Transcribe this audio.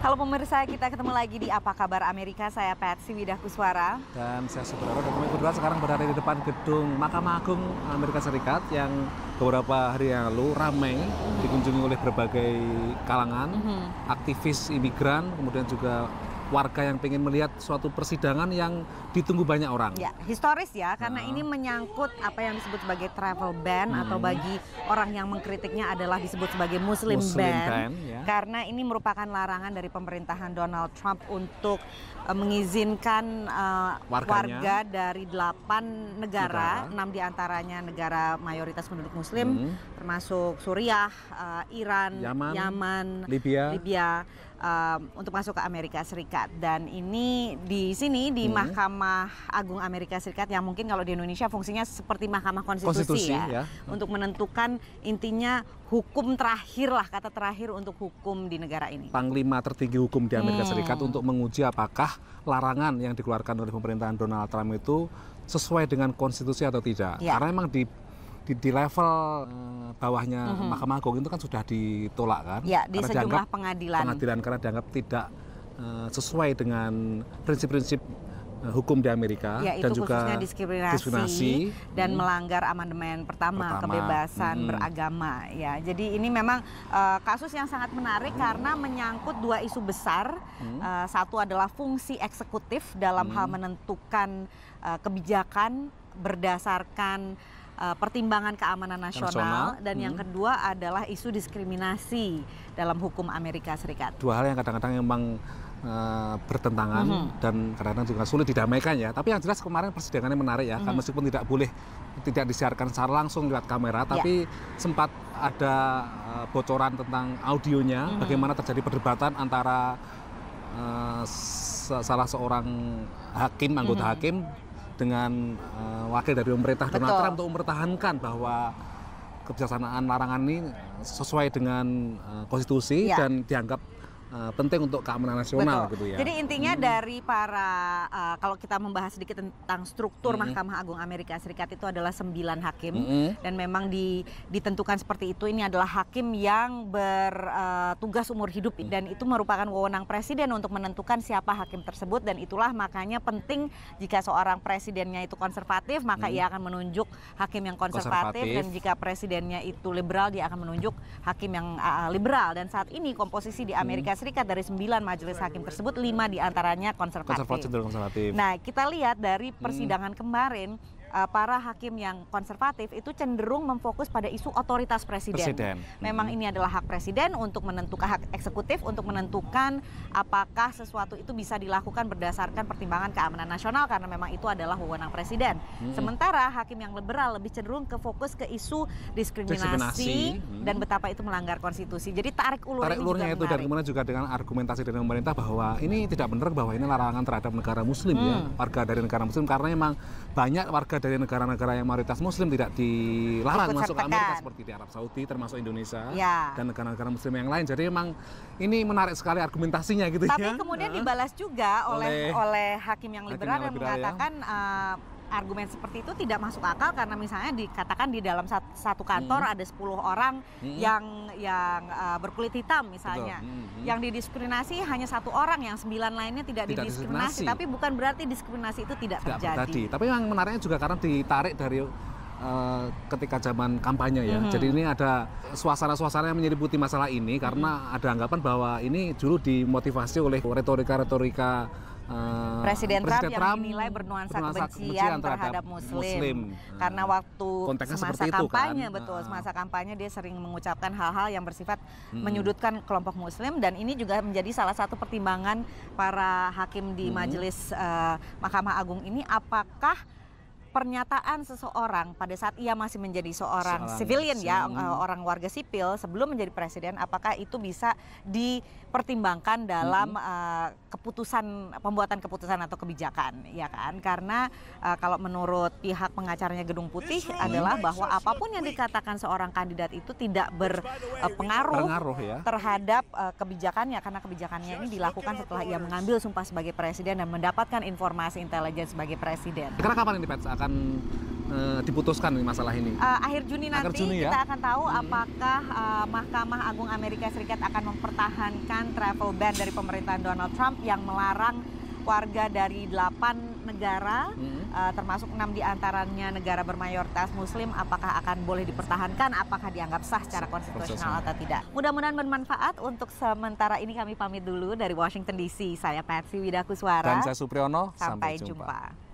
Halo pemirsa, kita ketemu lagi di Apa Kabar Amerika. Saya Patsy Widah Kuswara. Dan saya Subrata. Dan kami berdua sekarang berada di depan gedung Mahkamah Agung Amerika Serikat yang beberapa hari yang lalu ramai dikunjungi oleh berbagai kalangan, mm -hmm. aktivis imigran, kemudian juga warga yang ingin melihat suatu persidangan yang ditunggu banyak orang. Ya, historis ya, karena nah. ini menyangkut apa yang disebut sebagai travel ban hmm. atau bagi orang yang mengkritiknya adalah disebut sebagai Muslim, Muslim ban, ban ya. karena ini merupakan larangan dari pemerintahan Donald Trump untuk uh, mengizinkan uh, Warganya. warga dari delapan negara, negara, enam diantaranya negara mayoritas penduduk Muslim, hmm. termasuk Suriah, uh, Iran, Yaman, Yaman Libya, Libya um, untuk masuk ke Amerika Serikat dan ini di sini di hmm. Mahkamah Agung Amerika Serikat yang mungkin kalau di Indonesia fungsinya seperti Mahkamah Konstitusi, Konstitusi ya, ya untuk menentukan intinya hukum terakhir lah kata terakhir untuk hukum di negara ini. Panglima tertinggi hukum di Amerika hmm. Serikat untuk menguji apakah larangan yang dikeluarkan oleh pemerintahan Donald Trump itu sesuai dengan konstitusi atau tidak. Ya. Karena memang di di, di level hmm. bawahnya mm -hmm. Mahkamah Agung itu kan sudah ditolak kan? Ya, di karena sejumlah pengadilan. Pengadilan karena dianggap tidak uh, sesuai dengan prinsip-prinsip eh, hukum di Amerika ya, dan juga diskriminasi, diskriminasi dan hmm. melanggar amandemen pertama, pertama. kebebasan hmm. beragama ya. Jadi ini memang uh, kasus yang sangat menarik hmm. karena menyangkut dua isu besar. Hmm. Uh, satu adalah fungsi eksekutif dalam hmm. hal menentukan uh, kebijakan berdasarkan uh, pertimbangan keamanan nasional, nasional. dan hmm. yang kedua adalah isu diskriminasi dalam hukum Amerika Serikat. Dua hal yang kadang-kadang memang Uh, eh, bertentangan -hmm. dan kadang-kadang juga sulit didamaikan ya. Tapi yang jelas kemarin persidangannya menarik ya, -hmm. karena meskipun tidak boleh tidak disiarkan secara langsung lewat kamera, ya. tapi yeah. sempat ada uh, bocoran tentang audionya, -hmm. bagaimana terjadi perdebatan antara uh, salah seorang hakim anggota -hmm. hakim dengan uh, wakil dari pemerintah Betul. Donald Trump untuk mempertahankan bahwa kebijaksanaan larangan ini sesuai dengan uh, konstitusi ya. dan dianggap uh, penting untuk keamanan nasional Betul. gitu ya. Jadi intinya hmm. dari para uh, kalau kita membahas sedikit tentang struktur hmm. Mahkamah Agung Amerika Serikat itu adalah sembilan hakim hmm. dan memang di, ditentukan seperti itu ini adalah hakim yang bertugas eh, uh, umur hidup hmm. dan itu merupakan wewenang presiden untuk menentukan siapa hakim tersebut dan itulah makanya penting jika seorang presidennya itu konservatif maka hmm. ia akan menunjuk hakim yang konservatif, konservatif dan jika presidennya itu liberal dia akan menunjuk hakim yang uh, liberal dan saat ini komposisi di Amerika Serikat dari 9 majelis hakim tersebut 5 diantaranya konservatif. konservatif, Nah kita lihat dari persidangan hmm. kemarin uh, para hakim yang konservatif itu cenderung memfokus pada isu otoritas presiden. presiden. Memang hmm. ini adalah hak presiden untuk menentukan hak eksekutif untuk menentukan apakah sesuatu itu bisa dilakukan berdasarkan pertimbangan keamanan nasional karena memang itu adalah wewenang presiden. Hmm. Sementara hakim yang liberal lebih cenderung ke fokus ke isu diskriminasi, diskriminasi. Hmm. dan betapa itu melanggar konstitusi. Jadi tarik ulur tarik ulurnya itu menarik. dan kemudian juga dengan argumentasi dari pemerintah bahwa ini tidak benar bahwa ini larangan terhadap negara muslim ya, hmm. ya warga dari negara muslim karena memang banyak warga dari negara-negara yang mayoritas muslim tidak dilarang masuk ke Amerika seperti di Arab Saudi termasuk Indonesia ya. dan negara-negara muslim yang lain. Jadi memang ini menarik sekali argumentasinya gitu Tapi ya. Tapi kemudian nah. dibalas juga oleh oleh, oleh hakim yang liberal hakim yang, liberal yang mengatakan ya. uh, argumen seperti itu tidak masuk akal karena misalnya dikatakan di dalam satu kantor hmm. ada 10 orang hmm. yang yang uh, berkulit hitam misalnya. Hmm, hmm. Yang didiskriminasi hanya satu orang, yang sembilan lainnya tidak, tidak didiskriminasi, diskriminasi. tapi bukan berarti diskriminasi itu tidak, tidak terjadi. Tadi. Tapi yang menariknya juga karena ditarik dari uh, ketika zaman kampanye ya. hmm Jadi ini ada suasana-suasana yang menyeliputi masalah ini karena hmm ada anggapan bahwa ini dulu dimotivasi oleh retorika-retorika uh, Presiden, Trump, Trump yang dinilai bernuansa, bernuansa kebencian, kebencian terhadap, terhadap Muslim, Muslim. Eh, karena waktu semasa kan. kampanye kan? betul eh, semasa kampanye dia sering mengucapkan hal-hal yang bersifat hmm. menyudutkan kelompok Muslim dan ini juga menjadi salah satu pertimbangan para hakim di hmm. Majelis uh, Mahkamah Agung ini apakah pernyataan seseorang pada saat ia masih menjadi seorang sivilian ya eh, orang warga sipil sebelum menjadi presiden apakah itu bisa dipertimbangkan dalam hmm. uh, keputusan pembuatan keputusan atau kebijakan ya kan karena uh, kalau menurut pihak pengacaranya Gedung Putih This adalah bahwa apapun yang dikatakan seorang kandidat itu tidak berpengaruh uh, ya. terhadap uh, kebijakannya karena kebijakannya ini dilakukan setelah ia mengambil sumpah sebagai presiden dan mendapatkan informasi intelijen sebagai presiden. Karena kapan ini Pat akan uh, diputuskan masalah ini? Uh, akhir Juni nanti akhir Juni, ya? kita akan tahu hmm. apakah uh, Mahkamah Agung Amerika Serikat akan mempertahankan travel ban dari pemerintahan Donald Trump yang melarang warga dari 8 negara hmm. uh, termasuk 6 diantaranya negara bermayoritas muslim apakah akan boleh dipertahankan apakah dianggap sah secara konstitusional atau tidak mudah-mudahan bermanfaat untuk sementara ini kami pamit dulu dari Washington DC saya Patsy Widakuswara dan saya Supriyono sampai, sampai jumpa, jumpa.